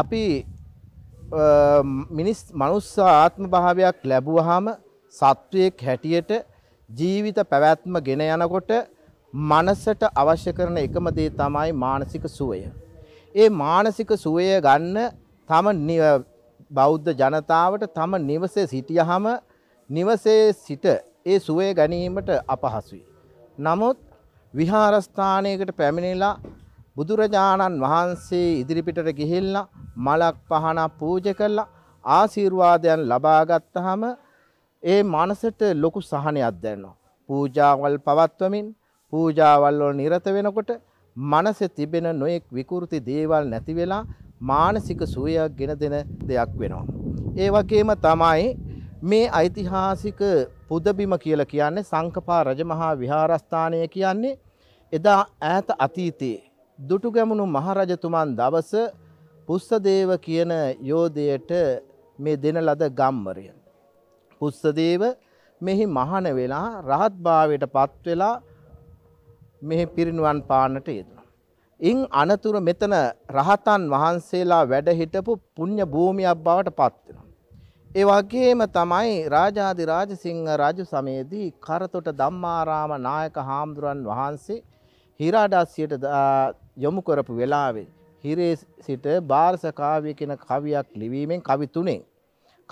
අපි මිනිස් මනුස්ස ආත්ම භාවයක් ලැබුවහම සත්වයෙක් හැටියට ජීවිත පැවැත්ම ගෙන යනකොට මනසට අවශ්‍ය කරන එකම දේ තමයි මානසික සුවය. ඒ මානසික සුවය ගන්න තම බෞද්ධ ජනතාවට තම නිවසේ සිටියහම නිවසේ සිට ඒ සුවය ගැනීමට අපහසුයි. නමුත් විහාරස්ථානයකට පැමිණිලා බුදුරජාණන් වහන්සේ ඉදිරිපිටට ගිහිල්ලා මලක් පහනක් පූජ කරලා ආශිර්වාදයන් ලබා ගත්තහම ඒ මනසට ලොකු සහනයක් දැනෙනවා. පූජාවල් පවත්වමින් පූජාවල් වල නිරත වෙනකොට මනසේ තිබෙන නොයෙක් විකෘති දේවල් නැති වෙලා මානසික සුවයක් ගෙන දෙන දෙයක් වෙනවා. ඒ වගේම තමයි මේ ඓතිහාසික පුදබිම කියලා කියන්නේ සංකපා රජමහා විහාරස්ථානය කියන්නේ එදා ඈත අතීතයේ දුටුගැමුණු මහරජතුමන් දවස පුස්සදේව කියන යෝධයට මේ දෙන ලද ගම්මරය. පුස්සදේව මෙහි මහන වෙලා රහත්භාවයට පත්වෙලා මෙහි පිරිණුවන් පාන්නට යෙදන. ඉන් අනතුර මෙතන රහතන් වහන්සේලා වැඩහිටපු පුුණ්්‍ය භූමියක් බවට පත්වෙන. ඒවාගේම තමයි රාජාධි රාජසිංහ රජු සමයේදී කරතොට දම්මාරාම නායක හාමුදුරන් වහන්සේ හිරාඩස්සියට යොමු කරපු වෙලාවේ හිරේ සිට බාර්ස කාව්‍ය කියන කවියක් ලිවීමෙන් කවි තුනෙන්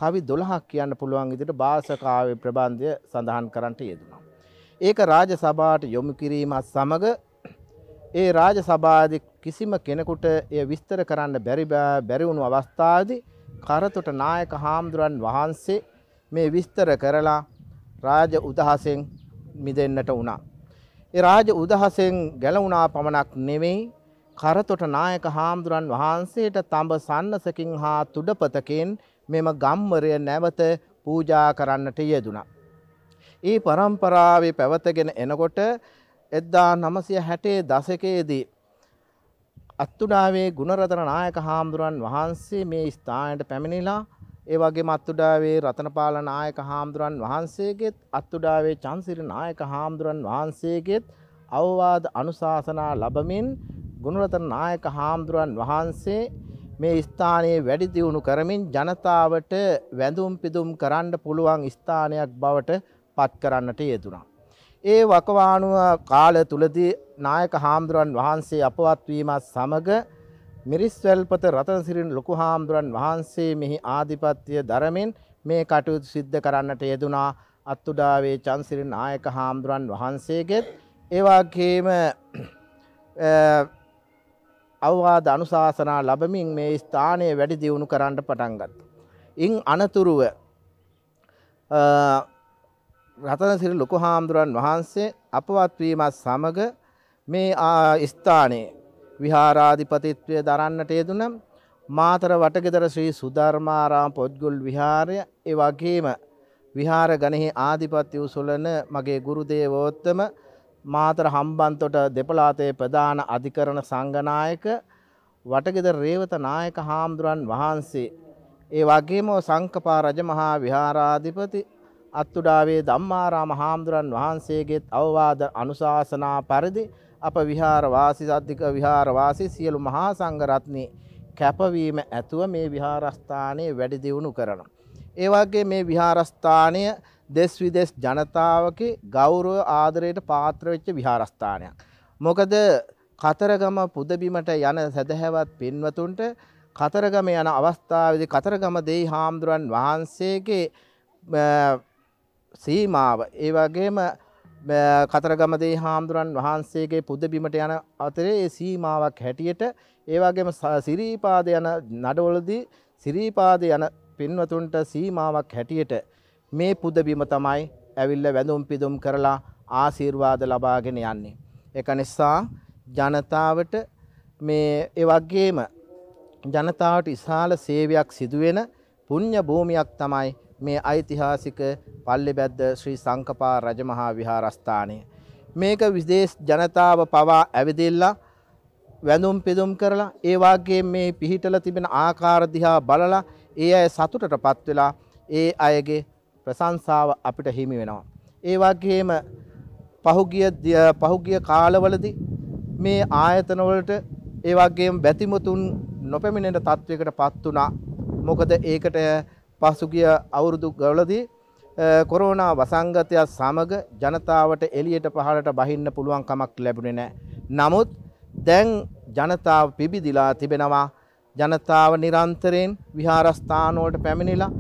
කවි 12ක් කියන්න පුළුවන් විදිහට බාර්ස කාව්‍ය ප්‍රබන්ධය සඳහන් කරන්නට යෙදුණා. ඒක රාජ සභාවට යොමු කිරීමත් සමග ඒ රාජ සභාදී කිසිම කෙනෙකුට එය විස්තර කරන්න බැරි බැරි වුණු අවස්ථාවේදී කරතොට නායක හාමුදුරන් වහන්සේ මේ විස්තර කරලා රාජ උදහසෙන් මිදෙන්නට වුණා. ඒ රාජ උදහසෙන් ගැලවුණා පමණක් නෙවෙයි කරතොට නායක හාමුදුරන් වහන්සේට තඹ සන්නසකින් හා තුඩපතකින් මෙම ගම්මරය නැවත පූජා කරන්නට යෙදුණා. ඒ පරම්පරාවේ පැවතගෙන එනකොට එද්දා නමසය හැටේ දසකයේදී අත්තුඩාවේ ගුණරතන නායක හාමුදුරන් වහන්සේ මේ ස්ථානයට පැමිණිලා ඒ වගේම අත්තුඩාවේ රතනපාල නායක හාමුදුරන් වහන්සේගේත් අත්තුඩාවේ චන්සිරි නායක හාමුදුරන් වහන්සේගේත් අවවාද අනුශාසනා ලබමින් ගුණරතන නායක හාමුදුරන් වහන්සේ මේ ස්ථානයේ වැඩි දියුණු කරමින් ජනතාවට වැඳුම් පිදුම් කරන්න පුළුවන් ස්ථානයක් බවට පත් කරන්නට යෙදුණා. ඒ වකවානුව කාල තුලදී නායක හාමුදුරන් වහන්සේ අපවත්වීමත් සමඟ මිරිස්වැල්පත රතනසිරින් ලොකු හාමුදුරන් වහන්සේ මෙහි ආධිපත්‍යය දරමින් මේ කටයුතු සිද්ධ කරන්නට යෙදුනා අත්තුඩාවේ චන්සිරින් නායක හාමුදුරන් වහන්සේගෙත් ඒවාගේම අවවාද අනුශාසනා ලබමින් මේ ස්ථානය වැඩි දියුණු කරන්නට පටන්ගත්. ඉන් අනතුරුව රතනසිරි ලොකු හාමුදුරන් වහන්සේ අපවත්වීමත් සමග මේ ස්ථානයේ විහාරාධිපතිත්වය දරන්නට යෙදුනම් මාතර වටගෙදර ශ්‍රී සුධර්මාරාම පොද්ගුල් විහාරය ඒ වගේම විහාර ගණෙහි ආධිපත්‍ය උසුලන මගේ ගුරුදේවෝත්තම මාතර හම්බන්තොට දෙපළාතේ ප්‍රධාන අධිකරණ සංගනායක වටගෙදර රේවත නායක හාමුදුරන් වහන්සේ ඒ වගේම සංකපා රජමහා විහාරාධිපති අත්තුඩාවේ ධම්මාරාම හාමුදුරන් වහන්සේගේත් අවවාද අනුශාසනා පරිදි අප විහාරවාසි සද්ධික විහාරවාසි සියලු මහා සංගරත්නී කැපවීම ඇතුව මේ විහාරස්ථානයේ වැඩි දියුණු කරන. ඒවාගේ මේ විහාරස්ථානය දෙස් විදෙස් ජනතාවගේ ගෞරව ආදරයට පාත්‍රවෙච්ච විහාරස්ථානයක්. මොකද කතරගම පුදබිමට යන සැදහැවත් පින්වතුන්ට කතරගම යන අවස්ථාවදි කතරගම දෙයි හාමුදුරුවන් වහන්සේගේ සීමාව ඒවගේම කතරගමදේ හාමුදුරන් වහන්සේගේ පුදබිමට යන අතරේ ඒ සීමාවක් හැටියට ඒවාගේම සිරීපාද යන නඩවලදී සිරීපාද යන පින්වතුන්ට සීමාවක් හැටියට මේ පුදබිම තමයි ඇවිල්ල වැඳුම් පිදුම් කරලා ආශීර්වාද ලබාගෙන යන්නේ. එක නිසා ජනතාවට මේ එවගේම ජනතාවට ඉසාල සේවයක් සිදුවෙන පුං්ඥ භූමියක් තමයි මේ ඓතිහාසික පල්ලෙබැද්ද ශ්‍රී සංකපා රජමහා විහාරස්ථානය. මේක විදේශ ජනතාව පවා ඇවිදෙල්ලා වැඳුම් පිදුම් කරලා ඒ වාගේ මේ පිහිටලා තිබෙන ආකාර දිහා බලලා ඒ අය සතුටටපත් වෙලා ඒ අයගේ ප්‍රශංසාව අපිට හිමි වෙනවා. ඒ වගේම පහුගිය පහුගිය කාලවලදී මේ ආයතන වලට ඒ වගේම බැතිමතුන් නොපැමිණෙන තත්වයකට පත් වුණා. මොකද ඒකට පසුගිය අවුරුදු ගවලදී කොරෝනා වසංගතයක් සමග ජනතාවට එලියට පහලට බහින්න පුළුවන් කමක් ලැබුණේ නෑ. නමුත් දැන් ජනතාව පිබිදිලා තිබෙනවා ජනතාව නිරන්තරයෙන් විහාරස්ථානෝට පැමිණිලා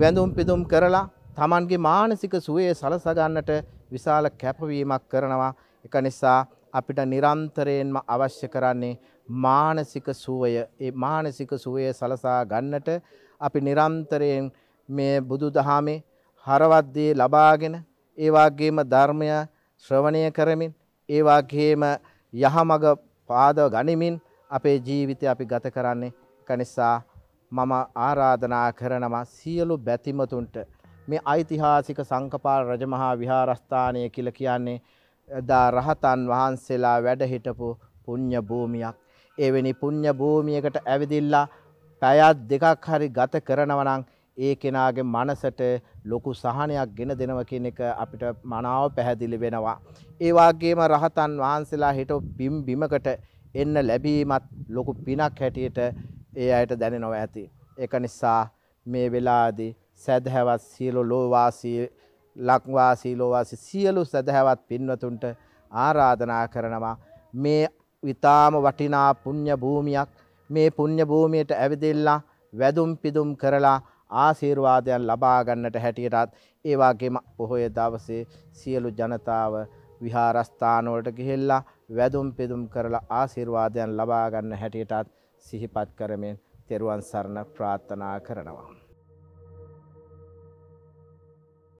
වැඳුම් පිදුම් කරලා තමන්ගේ මානසික සුවයේ සලසගන්නට විශාල කැපවීමක් කරනවා එක නිසා අපිට නිරන්තරයෙන්ම අවශ්‍ය කරන්නේ මානසික සුවය ඒ මානසික සුවය සලසා ගන්නට අපි නිරන්තරයෙන් මේ බුදු දහමේ හරවද්දී ලබාගෙන ඒවාගේම ධර්මය ශ්‍රවණය කරමින් ඒවාගේම යහමග පාදව ගනිමින් අපේ ජීවිතය අපි ගත කරන්නේ කනිසා මම ආරාධනා කරනම සියලු බැතිමතුන්ට මේ ඓතිහාසික සංකපාල රජමහා විහාරස්ථානය කියල කියන්නේ දා රහතන් වහන්සේලා වැඩහිටපු පුං්ඥ භූමියක් එවැනි පුං්ඥ භූමියකට ඇවිදිල්ලා පැයත් දෙකක් හරි ගත කරනවනං ඒ කෙනාගේ මනසට ලොකු සහනයක් ගෙන දෙනව කියන එක අපිට මනාව පැහැදිලි වෙනවා. ඒවාගේම රහතන් වහන්සේලා හිට පිම් බිමකට එන්න ලැබීමත් ලොකු පිනක් හැටියට ඒ අයට දැන නොව ඇති. එක නිසා මේ වෙලාදී සැදහැවත් සියලු ලෝවාසී ලක්වාසී ලෝවාසි සියලු සැදහැවත් පින්වතුන්ට ආරාධනා කරනවා. මේ විතාම වටිනා පුං්ඥ භූමියක් මේ පුණ්‍ය භූමියට ඇවිදilla වැදුම් පිදුම් කරලා ආශිර්වාදයන් ලබා ගන්නට හැටියටත් ඒ වගේම පොහොය දවසේ සියලු ජනතාව විහාරස්ථාන වලට ගිහිල්ලා වැදුම් පිදුම් කරලා ආශිර්වාදයන් ලබා ගන්න හැටියටත් සිහිපත් කරමින් තෙරුවන් සරණ ප්‍රාර්ථනා කරනවා